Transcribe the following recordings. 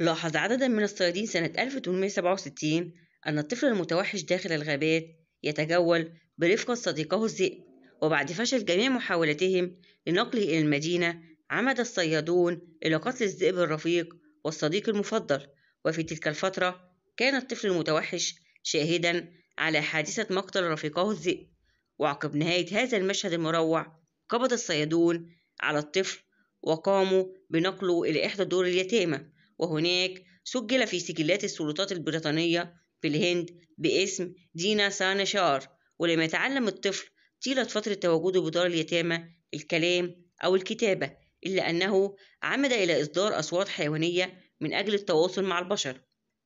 لاحظ عددا من الصيادين سنة 1867 أن الطفل المتوحش داخل الغابات يتجول برفقة صديقه الذئب وبعد فشل جميع محاولتهم لنقله إلى المدينة عمد الصيادون إلى قتل الذئب الرفيق والصديق المفضل وفي تلك الفترة كان الطفل المتوحش شاهدا على حادثة مقتل رفيقه الذئب وعقب نهاية هذا المشهد المروع قبض الصيادون على الطفل وقاموا بنقله إلى إحدى دور اليتامى وهناك سجل في سجلات السلطات البريطانية في الهند باسم دينا سانشار ولم يتعلم الطفل طيلة فترة تواجده بدار اليتامى الكلام أو الكتابة إلا أنه عمد إلى إصدار أصوات حيوانية من أجل التواصل مع البشر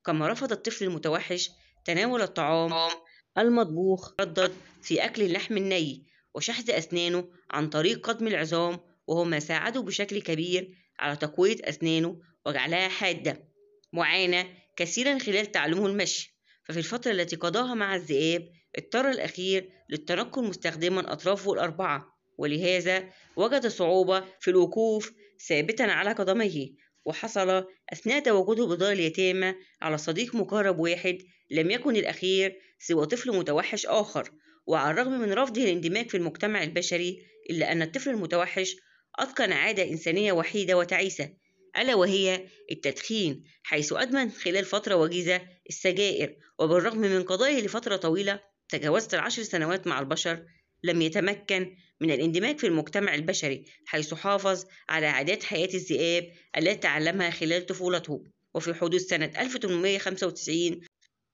كما رفض الطفل المتوحش تناول الطعام المطبوخ ردد في أكل اللحم الني وشحذ أسنانه عن طريق قضم العظام وهو ما ساعده بشكل كبير على تقوية أسنانه وجعلها حادة معاناة كثيرا خلال تعلمه المشي ففي الفترة التي قضاها مع الذئاب اضطر الأخير للتنقل مستخدما أطرافه الأربعة ولهذا وجد صعوبة في الوقوف ثابتا على قدميه وحصل أثناء تواجده بدار اليتامى على صديق مقرب واحد لم يكن الأخير سوى طفل متوحش آخر وعلى الرغم من رفضه الاندماج في المجتمع البشري إلا أن الطفل المتوحش أتقن عادة إنسانية وحيدة وتعيسة ألا وهي التدخين حيث أدمن خلال فترة وجيزة السجائر وبالرغم من قضائه لفترة طويلة تجاوزت العشر سنوات مع البشر لم يتمكن من الاندماج في المجتمع البشري حيث حافظ على عادات حياة الذئاب التي تعلمها خلال طفولته وفي حدود سنة 1895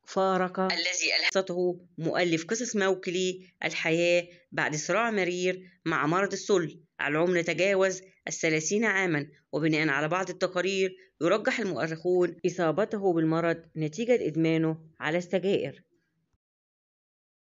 فارق الذي ألهمته مؤلف قصص موكلي الحياة بعد صراع مرير مع مرض السل على العمر تجاوز الثلاثين عاما وبناء على بعض التقارير يرجح المؤرخون إصابته بالمرض نتيجة إدمانه على السجائر